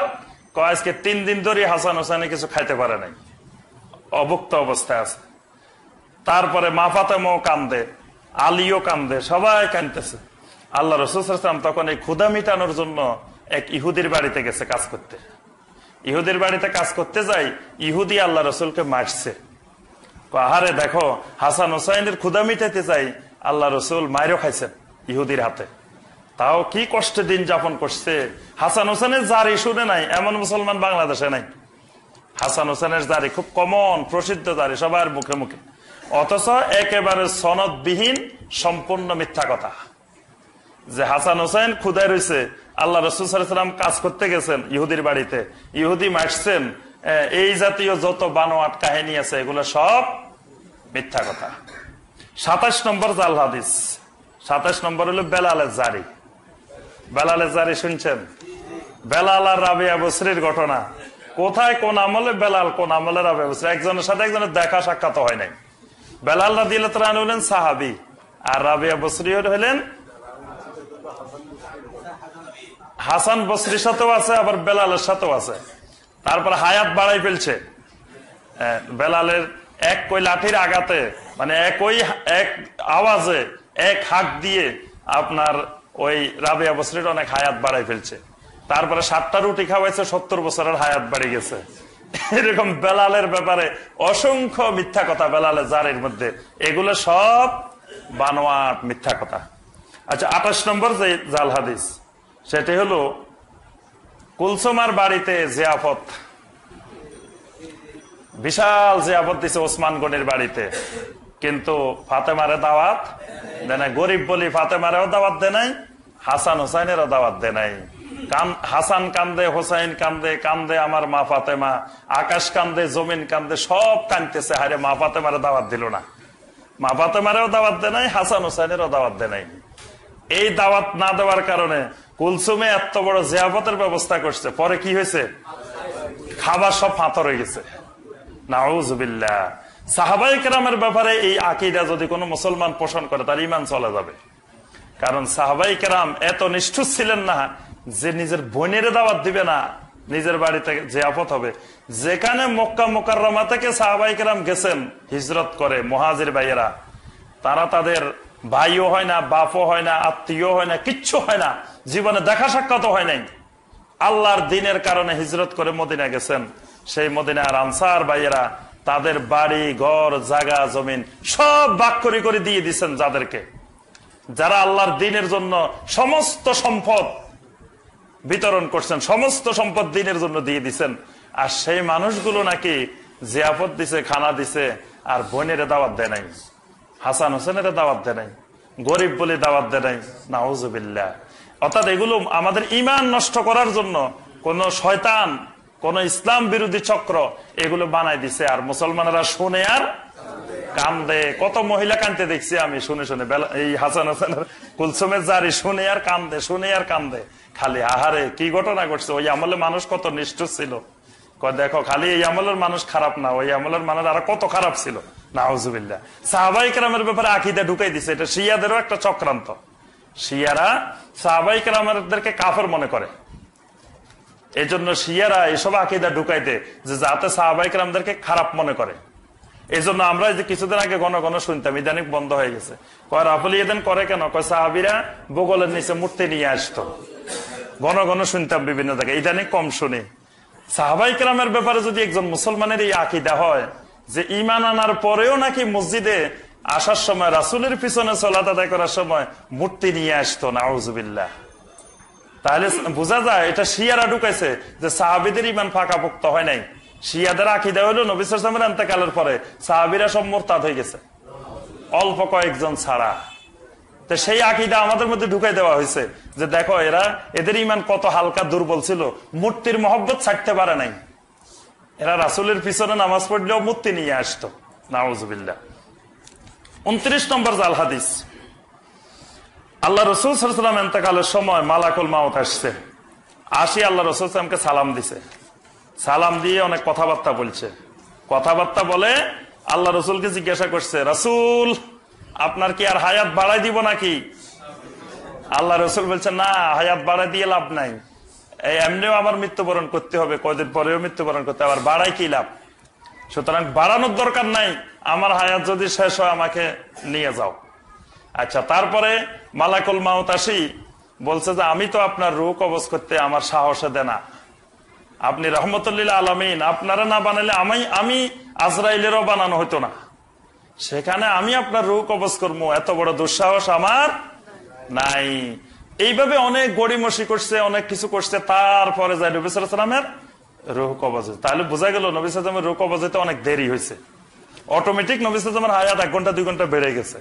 কয়েকে তিন দিন ধরে হাসান হোসেন কিছু খাইতে পারে নাই অভুক্ত অবস্থায় আছে তারপরে মা ফাতেমাও কান্দে আলিও কান্দে সবাই কানতেছে আল্লাহ রসুলাম তখন এই ক্ষুদা মিটানোর জন্য এক ইহুদির বাড়িতে গেছে কাজ করতে ইহুদির বাড়িতে কাজ করতে যাই ইহুদি আল্লাহ রসুলকে মারছে আহারে দেখো হাসান হোসাইনের ক্ষুদা মিটাইতে চাই আল্লাহ রসুল মায়েরও খাইছেন ইহুদির হাতে তাও কি কষ্টে দিন যাপন করছে হাসান হোসেনের জারি শুনে নাই এমন মুসলমান বাংলাদেশে নাই হাসান হোসেনের জারি খুব কমন প্রসিদ্ধ জারি সবার মুখে মুখে অথচ একেবারে সনদবিহীন সম্পূর্ণ মিথ্যা কথা যে হাসান হোসেন ক্ষুদায় রয়েছে আল্লাহ রসুলাম কাজ করতে গেছেন ইহুদির বাড়িতে ইহুদি মারছেন এই জাতীয় যত বানোয়াট কাহিনী আছে এগুলো সব মিথ্যা কথা সাতাশ নম্বর জাল হাদিস সাতাশ নম্বর হলো বেলালে জারি বেলালে জারি শুনছেন বেলাল আর রাবিয়া বসরির ঘটনা কোথায় কোন আমলে বেলাল কোন আমলে রাবিয়া বসরি একজনের সাথে একজনের দেখা সাক্ষাৎ হয় নাই বেলাল রাদিল হলেন সাহাবি আর রাবিয়া বসরি হলেন হাসান বসরির সাথেও আছে আবার বেলালের সাথেও আছে তারপর হায়াত বাড়াই ফেলছে বেলালের এক কই লাঠির আঘাতে মানে একই এক আওয়াজে এক হাত দিয়ে আপনার ওই রাবিয়া বসরির অনেক হায়াত বাড়াই ফেলছে তারপরে সাতটা রুটি খাওয়াইছে সত্তর বছরের হায়াত বাড়ি গেছে এরকম বেলালের ব্যাপারে অসংখ্য মিথ্যা কথা বেলালে জারের মধ্যে এগুলো সব বানোয়াট মিথ্যা কথা আচ্ছা আঠাশ নম্বর যে জাল হাদিস সেটি হলো কুলসুমার বাড়িতে জিয়াফত বিশাল জিয়াফত দিছে ওসমান গনির বাড়িতে কিন্তু ফাতেমারে দাওয়াত দেয় গরিব বলি ফাতেমারেও দাওয়াত দে নাই হাসান হোসাইনেরও দাওয়াত দে নাই হাসান কান্দে হোসাইন কান্দে কান্দে আমার মা ফাতেমা আকাশ কান্দে জমিন কান্দে সব কান্দতেছে হারে মা ফাতেমারে দাওয়াত দিল না মা ফাতেমারেও দাওয়াত দে নাই হাসান হোসাইনেরও দাওয়াত দে নাই এই দাওয়াত না দেওয়ার কারণে কুলসুমে এত বড় জিয়াফতের ব্যবস্থা করছে পরে কি হয়েছে খাবার সব ফাঁতর হয়ে গেছে নাউজবিল্লা সাহাবাই কেরামের ব্যাপারে এই আকিদা যদি কোনো মুসলমান পোষণ করে তার ইমান চলে যাবে কারণ সাহাবাই কেরাম এত নিষ্ঠুর ছিলেন না যে নিজের বোনের দাওয়াত দিবে না নিজের বাড়িতে যে আপদ হবে যেখানে মক্কা মোকাররমা থেকে সাহাবাই কেরাম গেছেন হিজরত করে মহাজির ভাইয়েরা তারা তাদের ভাইও হয় না বাপও হয় না আত্মীয় হয় না কিচ্ছু হয় না জীবনে দেখা সাক্ষাৎ হয় নাই আল্লাহর দিনের কারণে হিজরত করে মদিনা গেছেন সেই মদিনার আনসার ভাইয়েরা তাদের বাড়ি ঘর জাগা জমিন সব বাক করে করে দিয়ে দিচ্ছেন যাদেরকে যারা আল্লাহর দিনের জন্য সমস্ত সম্পদ বিতরণ করছেন সমস্ত সম্পদ দিনের জন্য দিয়ে দিচ্ছেন আর সেই মানুষগুলো নাকি জিয়াফত দিছে খানা দিছে আর বোনের দাওয়াত দেয় নাই হাসান এটা দাওয়াত দেয় নাই গরিব বলে দাওয়াত দেয় নাই নাউজুবিল্লা অর্থাৎ এগুলো আমাদের ইমান নষ্ট করার জন্য কোন শয়তান কোন ইসলাম বিরোধী চক্র এগুলো বানাই দিছে আর মুসলমানেরা শুনে আর কান্দে কত মহিলা কান্দতে দেখছি আমি শুনে শুনে এই হাসান হাসানের কুলসুমের জারি শুনে আর কান্দে শুনে আর কান্দে খালি আহারে কি ঘটনা ঘটছে ওই আমলে মানুষ কত নিষ্ঠুর ছিল দেখো খালি এই আমলের মানুষ খারাপ না ওই আমলের মানুষ আর কত খারাপ ছিল নাউজুবিল্লা সাহাবাই কেরামের ব্যাপারে আকিদা ঢুকাই দিছে এটা শিয়াদেরও একটা চক্রান্ত শিয়ারা সাহাবাই কেরামদেরকে কাফের মনে করে এই জন্য শিয়ারা এসব আকিদা ঢুকাইতে যে যাতে সাহাবাই কেরামদেরকে খারাপ মনে করে এই জন্য আমরা যে কিছুদিন আগে ঘন ঘন শুনতাম ইদানিক বন্ধ হয়ে গেছে কয় রাফলি এদিন করে কেন কয় সাহাবিরা বগলের নিচে মূর্তি নিয়ে আসতো ঘন ঘন শুনতাম বিভিন্ন জায়গায় ইদানিক কম শুনি সাহাবাই কেরামের ব্যাপারে যদি একজন মুসলমানের এই আকিদা হয় যে ইমান আনার পরেও নাকি মসজিদে আসার সময় রাসুলের পিছনে সলাত আদায় করার সময় মূর্তি নিয়ে আসতো নাউজুবিল্লা তাহলে বোঝা যায় এটা শিয়ারা ঢুকাইছে যে সাহাবিদের ইমান ফাঁকা পোক্ত হয় নাই শিয়াদের আকিদা হইলো নবিসের আন্তকালের পরে সাহাবিরা সব মোরতাদ হয়ে গেছে অল্প কয়েকজন ছাড়া তো সেই আকিদা আমাদের মধ্যে ঢুকাই দেওয়া হয়েছে যে দেখো এরা এদের ইমান কত হালকা দুর্বল ছিল মূর্তির মহব্বত ছাড়তে পারে নাই এরা রাসুলের পিছনে নামাজ পড়লেও মূর্তি নিয়ে আসতো নাউজবিল্লা উনত্রিশ নম্বর জাল হাদিস আল্লাহ রসুল সালাম এতেকালের সময় মালাকুল মাউত আসছে আসি আল্লাহ রসুল সালামকে সালাম দিছে সালাম দিয়ে অনেক কথাবার্তা বলছে কথাবার্তা বলে আল্লাহ রসুলকে জিজ্ঞাসা করছে রসুল আপনার কি আর হায়াত বাড়াই দিব নাকি আল্লাহ রসুল বলছে না হায়াত বাড়াই দিয়ে লাভ নাই এমনিও আমার মৃত্যুবরণ করতে হবে কয়দিন পরেও মৃত্যুবরণ করতে আবার বাড়াই কি লাভ সুতরাং বাড়ানোর দরকার নাই আমার হায়াত যদি শেষ হয় আমাকে নিয়ে যাও আচ্ছা তারপরে মালাকুল মাউত আসি বলছে যে আমি তো আপনার রু কবজ করতে আমার সাহসে দেনা আপনি রহমতুল্লিল্লা আলমিন আপনারা না বানালে আমি আমি আজরাইলেরও বানানো হতো না সেখানে আমি আপনার রু কবজ করবো এত বড় দুঃসাহস আমার নাই এইভাবে অনেক গড়িমসি করছে অনেক কিছু করছে তারপরে যায় নবী সালামের রোহ কবাজ তাহলে বোঝা গেল নবী সালামের রোহ কবজেতে অনেক দেরি হয়েছে অটোমেটিক নবী সালামের হায়াত এক ঘন্টা দুই ঘন্টা বেড়ে গেছে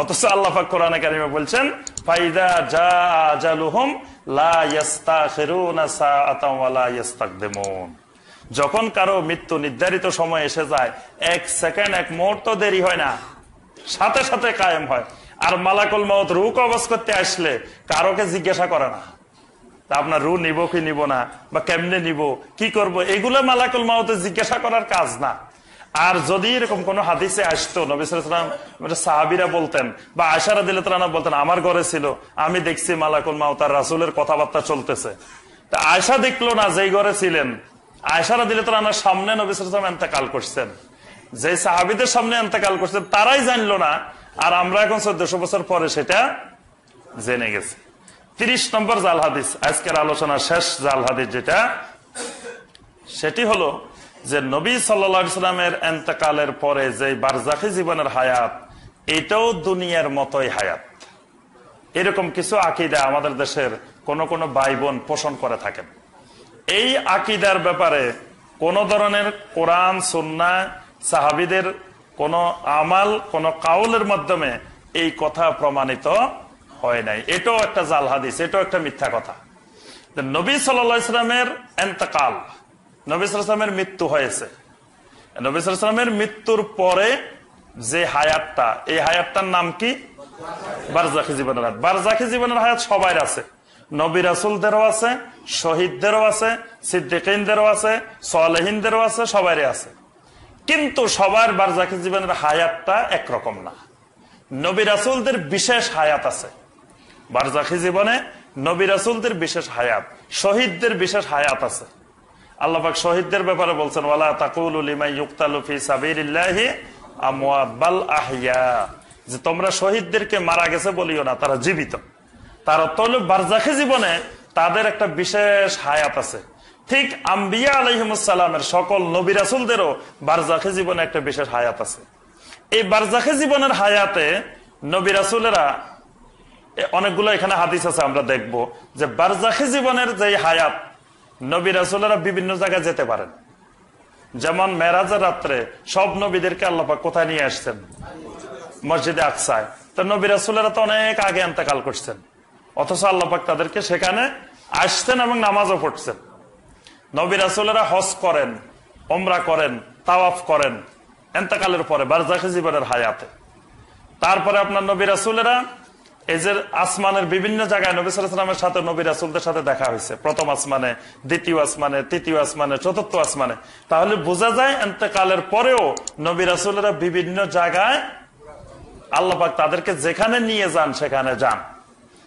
অথচ আল্লাহ পাক কোরআনে কারিমে বলছেন ফাইদা যা আজালুহুম লা ইয়াস্তাখিরুনা সাআতাম ওয়া লা ইয়াস্তাকদিমুন যখন কারো মৃত্যু নির্ধারিত সময় এসে যায় এক সেকেন্ড এক মুহূর্ত দেরি হয় না সাথে সাথে কায়েম হয় আর মালাকুল মত রু কবজ করতে আসলে কারোকে জিজ্ঞাসা করে না আপনার রু নিব কি নিব না বা কেমনে নিব কি করব এগুলো মালাকুল মাহতে জিজ্ঞাসা করার কাজ না আর যদি এরকম কোন হাদিসে আসতো নবিসাম সাহাবিরা বলতেন বা আশারা দিলে বলতেন আমার ঘরে ছিল আমি দেখছি মালাকুল মাহতার রাসুলের কথাবার্তা চলতেছে তা আয়সা দেখলো না যেই ঘরে ছিলেন আয়সারা দিলে তোরা সামনে নবিসাম এন্তেকাল করছেন যে সাহাবিদের সামনে এন্তেকাল করছেন তারাই জানলো না আর আমরা এখন চোদ্দশো বছর পরে সেটা জেনে গেছি তিরিশ নম্বর জাল হাদিস আজকের আলোচনা শেষ জাল হাদিস যেটা সেটি হলো যে নবী সাল্লা ইসলামের এন্তকালের পরে যে বারজাখি জীবনের হায়াত এটাও দুনিয়ার মতোই হায়াত এরকম কিছু আকিদা আমাদের দেশের কোন কোন ভাই বোন পোষণ করে থাকেন এই আকিদার ব্যাপারে কোন ধরনের কোরআন সুন্না সাহাবিদের কোন আমাল কোন কাউলের মাধ্যমে এই কথা প্রমাণিত হয় নাই এটাও একটা জাল হাদিস এটাও একটা মিথ্যা কথা নবী সাল্লামের এন্তকাল নবী সালামের মৃত্যু হয়েছে নবী সালামের মৃত্যুর পরে যে হায়াতটা এই হায়াতটার নাম কি বারজাকি জীবনের হায়াত বারজাকি জীবনের হায়াত সবাই আছে নবী রাসুলদেরও আছে শহীদদেরও আছে সিদ্দিকদেরও আছে সলেহিনদেরও আছে সবাই আছে কিন্তু সবার বারজাকি জীবনের হায়াতটা একরকম না নবী রাসুলদের বিশেষ হায়াত আছে বারজাকি জীবনে নবী রাসুলদের বিশেষ হায়াত শহীদদের বিশেষ হায়াত আছে আল্লাহাক শহীদদের ব্যাপারে বলছেন ওয়ালা তাকুল যে তোমরা শহীদদেরকে মারা গেছে বলিও না তারা জীবিত তারা তল বারজাকি জীবনে তাদের একটা বিশেষ হায়াত আছে ঠিক আম্বিয়া আলহিমসালামের সকল নবী রাসুলদেরও বারজাখে জীবনে একটা বিশেষ হায়াত আছে এই বারজাখে জীবনের হায়াতে নবী রাসুলেরা অনেকগুলো এখানে হাদিস আছে আমরা দেখব যে বারজাখে জীবনের যে হায়াত নবী রাসুলেরা বিভিন্ন জায়গায় যেতে পারেন যেমন মেরাজের রাত্রে সব নবীদেরকে আল্লাপা কোথায় নিয়ে আসছেন মসজিদে আকসায় তো নবী রাসুলেরা তো অনেক আগে এন্তেকাল করছেন অথচ আল্লাপাক তাদেরকে সেখানে আসছেন এবং নামাজও পড়ছেন নবিরাসুলেরা রাসুলেরা হজ করেন ওমরা করেন তাওয়াফ করেন এন্তকালের পরে বারজাখি জীবনের হায়াতে তারপরে আপনার নবিরাসুলেরা এই যে আসমানের বিভিন্ন জায়গায় নবী সালামের সাথে নবী রাসুলদের সাথে দেখা হয়েছে প্রথম আসমানে দ্বিতীয় আসমানে তৃতীয় আসমানে চতুর্থ আসমানে তাহলে বোঝা যায় এন্তকালের পরেও নবী রাসুলেরা বিভিন্ন জায়গায় আল্লাপাক তাদেরকে যেখানে নিয়ে যান সেখানে যান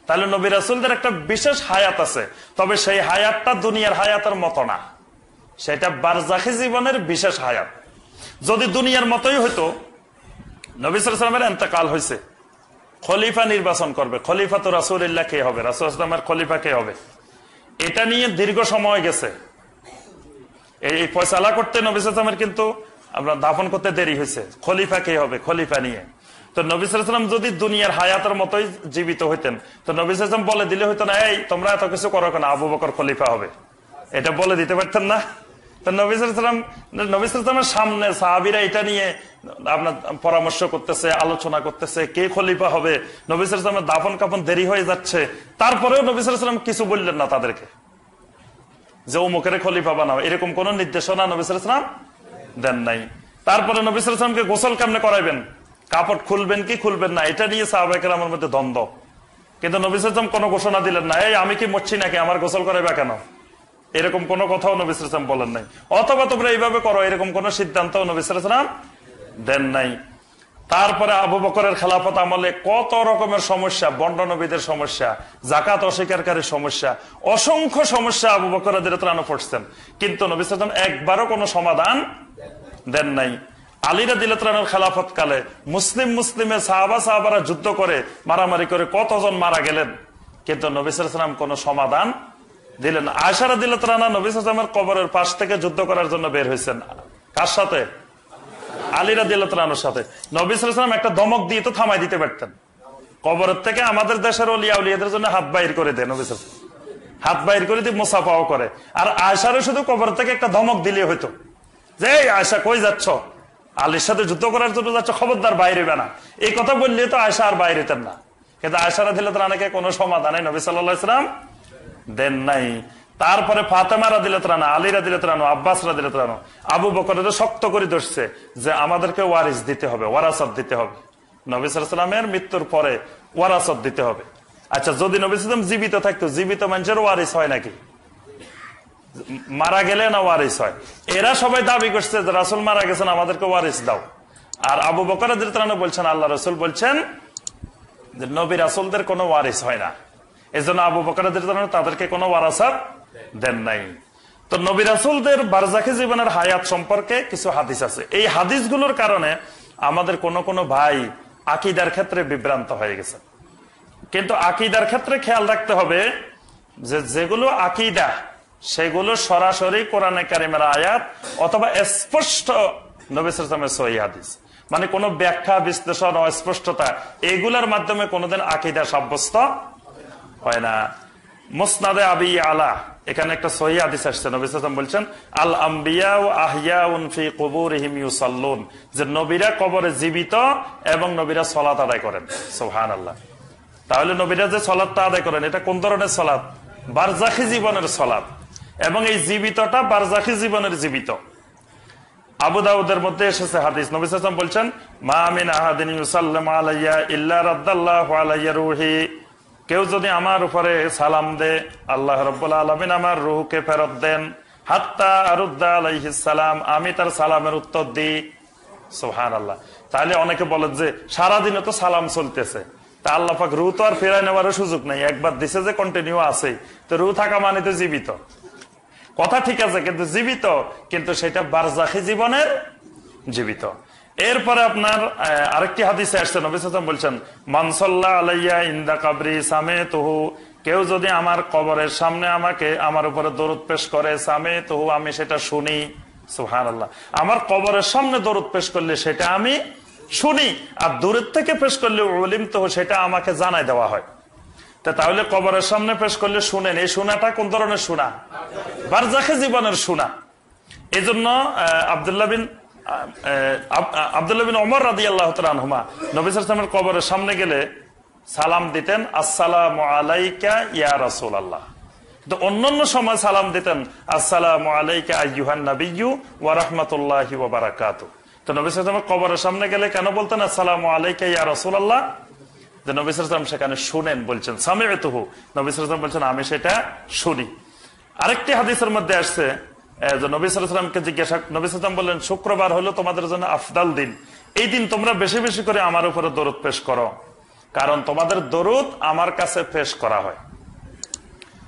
তাহলে নবী রাসুলদের একটা বিশেষ হায়াত আছে তবে সেই হায়াতটা দুনিয়ার হায়াতের মতো না সেটা বারজাখি জীবনের বিশেষ হায়াত যদি দুনিয়ার মতোই হইতো নবিসামের এন্তকাল হয়েছে খলিফা নির্বাচন করবে খলিফা তো রাসুল্লাহ কে হবে রাসুলামের খলিফা কে হবে এটা নিয়ে দীর্ঘ সময় গেছে এই ফয়সালা করতে নবিসামের কিন্তু আমরা দাফন করতে দেরি হয়েছে খলিফা কে হবে খলিফা নিয়ে তো নবী সালাম যদি দুনিয়ার হায়াতের মতোই জীবিত হইতেন তো নবী সালাম বলে দিলে হইতো না এই তোমরা এত কিছু করো কেন আবু বকর খলিফা হবে এটা বলে দিতে পারতেন না তো নবী সালাম নবী সালামের সামনে সাহাবিরা এটা নিয়ে আপনার পরামর্শ করতেছে আলোচনা করতেছে কে খলিফা হবে নবী সালামের দাফন কাপন দেরি হয়ে যাচ্ছে তারপরেও নবী সালাম কিছু বললেন না তাদেরকে যে ও মুখের খলিফা বানাও এরকম কোন নির্দেশনা নবী সালাম দেন নাই তারপরে নবী সালামকে গোসল কেমনে করাইবেন কাপড় খুলবেন কি খুলবেন না এটা নিয়ে সাহাবাহিকের আমার মধ্যে দ্বন্দ্ব কিন্তু নবিসাম কোনো ঘোষণা দিলেন না এই আমি কি মরছি নাকি আমার গোসল বা কেন এরকম কোনো কথাও নবিসাম বলেন নাই অথবা তোমরা এইভাবে করো এরকম কোনো সিদ্ধান্ত নবিসাম দেন নাই তারপরে আবু বকরের খেলাফত আমলে কত রকমের সমস্যা বন্ডনবীদের সমস্যা জাকাত অস্বীকারী সমস্যা অসংখ্য সমস্যা আবু বকরাদের ত্রাণ পড়ছেন কিন্তু নবী একবারও কোনো সমাধান দেন নাই আলীরা দিলতরানের খেলাফত কালে মুসলিম মুসলিমে সাহাবা সাহাবারা যুদ্ধ করে মারামারি করে কতজন মারা গেলেন কিন্তু নবিসাম কোন সমাধান দিলেন আয়সার দিলতরানা নবিসামের কবরের পাশ থেকে যুদ্ধ করার জন্য বের হয়েছেন কার সাথে আলীরা দিলতরানোর সাথে নবিসাম একটা ধমক দিয়ে তো থামাই দিতে পারতেন কবরের থেকে আমাদের দেশের অলিয়া উলিয়াদের জন্য হাত বাইর করে দেন নবিসাম হাত বাইর করে দিয়ে মোসাফাও করে আর আয়সারও শুধু কবর থেকে একটা ধমক দিলে হইতো যে আয়সা কই যাচ্ছ আলীর সাথে যুদ্ধ করার জন্য যাচ্ছে খবরদার বাইরে বেনা এই কথা বললে তো আয়সা আর বাইরেতেন না কিন্তু আয়সারা দিলে তো অনেকে কোনো সমাধান নবী সাল্লাম দেন নাই তারপরে ফাতেমারা দিলে তানো আলীরা দিলে তানো আব্বাসরা দিলে তানো আবু বকর শক্ত করে ধরছে যে আমাদেরকে ওয়ারিস দিতে হবে ওয়ারাসত দিতে হবে নবী সালামের মৃত্যুর পরে ওয়ারাসত দিতে হবে আচ্ছা যদি নবী সালাম জীবিত থাকতো জীবিত মানুষের ওয়ারিস হয় নাকি মারা গেলে না ওয়ারিস হয় এরা সবাই দাবি করছে যে রাসুল মারা গেছেন আমাদেরকে ওয়ারিস দাও আর আবু বকর বলছেন আল্লাহ রসুল বলছেন যে নবী রাসুলদের কোনো ওয়ারিস হয় না এজন্য আবু বকর তাদেরকে কোনো ওয়ারাসার দেন নাই তো নবী রাসুলদের বারজাকি জীবনের হায়াত সম্পর্কে কিছু হাদিস আছে এই হাদিসগুলোর কারণে আমাদের কোনো কোনো ভাই আকিদার ক্ষেত্রে বিভ্রান্ত হয়ে গেছে কিন্তু আকিদার ক্ষেত্রে খেয়াল রাখতে হবে যে যেগুলো আকিদা সেগুলো সরাসরি কোরআনে কারিমের আয়াত অথবা স্পষ্ট নবিসের সহিদিস মানে কোনো ব্যাখ্যা বিশ্লেষণ অস্পষ্টতা এগুলোর মাধ্যমে কোনোদিন আকিদা সাব্যস্ত হয় না মুসনাদে আবি আলা এখানে একটা সহি আদিস আসছে নবী সাল্লাম বলছেন আল আম্বিয়া আহিয়া উনফি কবুর ইহিমিউসাল্লুন যে নবীরা কবরে জীবিত এবং নবীরা সলাত আদায় করেন সোহান আল্লাহ তাহলে নবীরা যে সলাদটা আদায় করেন এটা কোন ধরনের সলাদ বারজাখি জীবনের সলাদ এবং এই জীবিতটা বারজাখি জীবনের জীবিত আবু দাউদের মধ্যে এসেছে হাদিস নবী বলছেন কেউ যদি আমার উপরে সালাম দে আল্লাহ রবিন আমার রুহকে ফেরত দেন হাত্তা সালাম আমি তার সালামের উত্তর দি সোহান আল্লাহ তাহলে অনেকে বলেন যে সারাদিনে তো সালাম চলতেছে তা আল্লাহ রু তো আর ফেরায় নেওয়ার সুযোগ নেই একবার দিছে যে কন্টিনিউ আছে তো রু থাকা মানে তো জীবিত কথা ঠিক আছে কিন্তু জীবিত কিন্তু সেটা বারজাখি জীবনের জীবিত এরপরে আপনার আরেকটি হাদিসে আসছে নবিসাম বলছেন মানসল্লা আলাইয়া ইন্দা কাবরি সামে তহু কেউ যদি আমার কবরের সামনে আমাকে আমার উপরে দরুদ পেশ করে সামে তহু আমি সেটা শুনি সুহান আল্লাহ আমার কবরের সামনে দরুদ পেশ করলে সেটা আমি শুনি আর দূরের থেকে পেশ করলে অলিম তহু সেটা আমাকে জানাই দেওয়া হয় তাহলে কবরের সামনে পেশ করলে শুনেন এই শোনাটা কোন ধরনের শোনা বারজাখে জীবনের শোনা এই জন্য আবদুল্লাহ বিন আবদুল্লাহ বিন অমর রাদি আল্লাহ তালহুমা নবিসের কবরের সামনে গেলে সালাম দিতেন আসসালাম আলাইকা ইয়া রাসুল আল্লাহ কিন্তু অন্যান্য সময় সালাম দিতেন আসসালাম আলাইকা আইহান নবীয় ওয়ারহমতুল্লাহ ওবরাকাত তো নবিসের কবরের সামনে গেলে কেন বলতেন আসসালাম আলাইকা ইয়া রাসুল আল্লাহ যে নবিসাম সেখানে শুনেন বলছেন সামে তুহু নবিসাম বলছেন আমি সেটা শুনি আরেকটি হাদিসের মধ্যে আসছে নবিসামকে জিজ্ঞাসা নবিসাম বললেন শুক্রবার হলো তোমাদের জন্য আফদাল দিন এই দিন তোমরা বেশি বেশি করে আমার উপরে দরদ পেশ করো কারণ তোমাদের দরুদ আমার কাছে পেশ করা হয়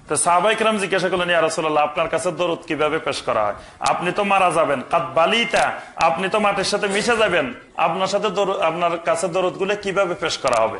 তো সাহবাইকরাম জিজ্ঞাসা করলেন ইয়ারসোল্লাহ আপনার কাছে দরদ কিভাবে পেশ করা হয় আপনি তো মারা যাবেন কাত বালিটা আপনি তো মাটির সাথে মিশে যাবেন আপনার সাথে আপনার কাছে দরদ কিভাবে পেশ করা হবে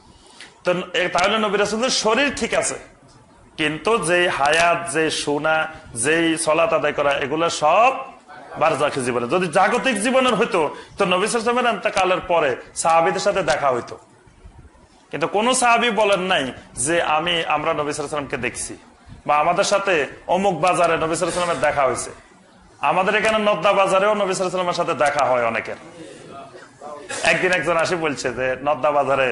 তো তাহলে নবী শরীর ঠিক আছে কিন্তু যে হায়াত যে সোনা যেই সলাত আদায় করা এগুলো সব বারজাকি জীবনে যদি জাগতিক জীবনের হইতো তো নবী সালামের আন্তকালের পরে সাহাবিদের সাথে দেখা হইতো কিন্তু কোন সাহাবি বলেন নাই যে আমি আমরা নবী সালামকে দেখছি বা আমাদের সাথে অমুক বাজারে নবী সাল্লামের দেখা হয়েছে আমাদের এখানে নদ্দা বাজারেও নবী সাল্লামের সাথে দেখা হয় অনেকের একদিন একজন আসে বলছে যে নদ্দা বাজারে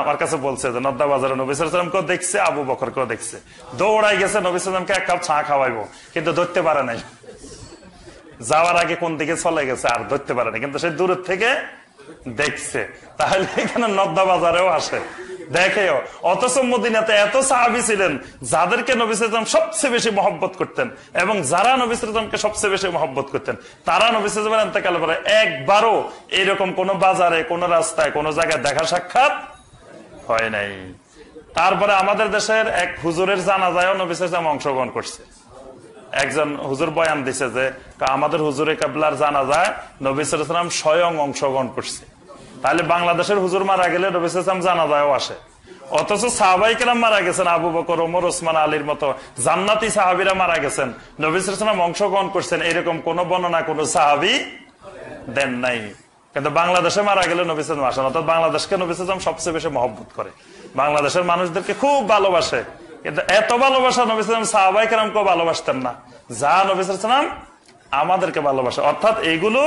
আমার কাছে বলছে যে নদ্দা বাজারে নবিসামকেও দেখছে আবু বকরকেও দেখছে দৌড়াই গেছে নবিসামকে এক কাপ ছা খাওয়াইবো কিন্তু ধরতে পারে নাই যাওয়ার আগে কোন দিকে চলে গেছে আর ধরতে পারে নাই কিন্তু সে দূরের থেকে দেখছে তাহলে এখানে নদ্দা বাজারেও আসে দেখেও অথচ মদিনাতে এত সাহাবি ছিলেন যাদেরকে নবী সালাম সবচেয়ে বেশি মহব্বত করতেন এবং যারা নবী সালামকে সবচেয়ে বেশি মহব্বত করতেন তারা নবী সালামের পরে একবারও এরকম কোন বাজারে কোন রাস্তায় কোন জায়গায় দেখা সাক্ষাৎ হয় নাই তারপরে আমাদের দেশের এক হুজুরের যায় নবী সালাম অংশগ্রহণ করছে একজন হুজুর বয়ান দিছে যে আমাদের হুজুরে কাবলার জানা যায় নবী সালাম স্বয়ং অংশগ্রহণ করছে তাহলে বাংলাদেশের হুজুর মারা গেলে রবিসাম জানাজায়ও আসে অথচ সাহাবাই কেরাম মারা গেছেন আবু বকর ওমর ওসমান আলীর মতো জান্নাতি সাহাবিরা মারা গেছেন নবিসাম অংশগ্রহণ করছেন এরকম কোন বর্ণনা কোন সাহাবি দেন নাই কিন্তু বাংলাদেশে মারা গেলে নবিসাম আসেন অর্থাৎ বাংলাদেশকে নবিসাম সবচেয়ে বেশি মহব্বত করে বাংলাদেশের মানুষদেরকে খুব ভালোবাসে কিন্তু এত ভালোবাসা নবিসাম সাহাবাই কেরাম কেরামকেও ভালোবাসতেন না যা নবিসাম আমাদেরকে ভালোবাসে অর্থাৎ এগুলো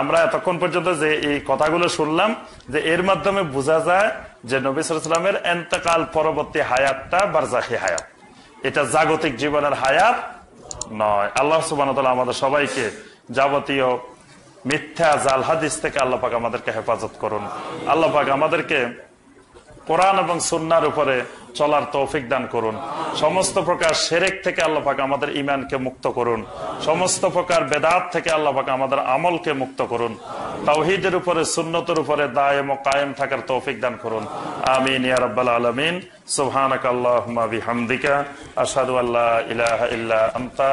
আমরা এতক্ষণ পর্যন্ত যে এই কথাগুলো শুনলাম যে এর মাধ্যমে বোঝা যায় যে নবী সালামের পরবর্তী হায়াতটা বারজাকি হায়াত এটা জাগতিক জীবনের হায়াত নয় আল্লাহ সুবান আমাদের সবাইকে যাবতীয় মিথ্যা জাল হাদিস থেকে পাক আমাদেরকে হেফাজত করুন পাক আমাদেরকে কোরআন এবং সুন্নার উপরে চলার তৌফিক দান করুন সমস্ত প্রকার সেরেক থেকে আল্লাপাক আমাদের ইমানকে মুক্ত করুন সমস্ত প্রকার বেদাত থেকে আল্লাপাক আমাদের আমলকে মুক্ত করুন তাওহিদের উপরে সুন্নতের উপরে দায়ম ও কায়েম থাকার তৌফিক দান করুন আমিন ইয়ারব্বাল আলমিন আলামিন সুবহানাকাল্লাহুম্মা বিহামদিকা আশহাদু আল্লা ইলাহা ইল্লা আনতা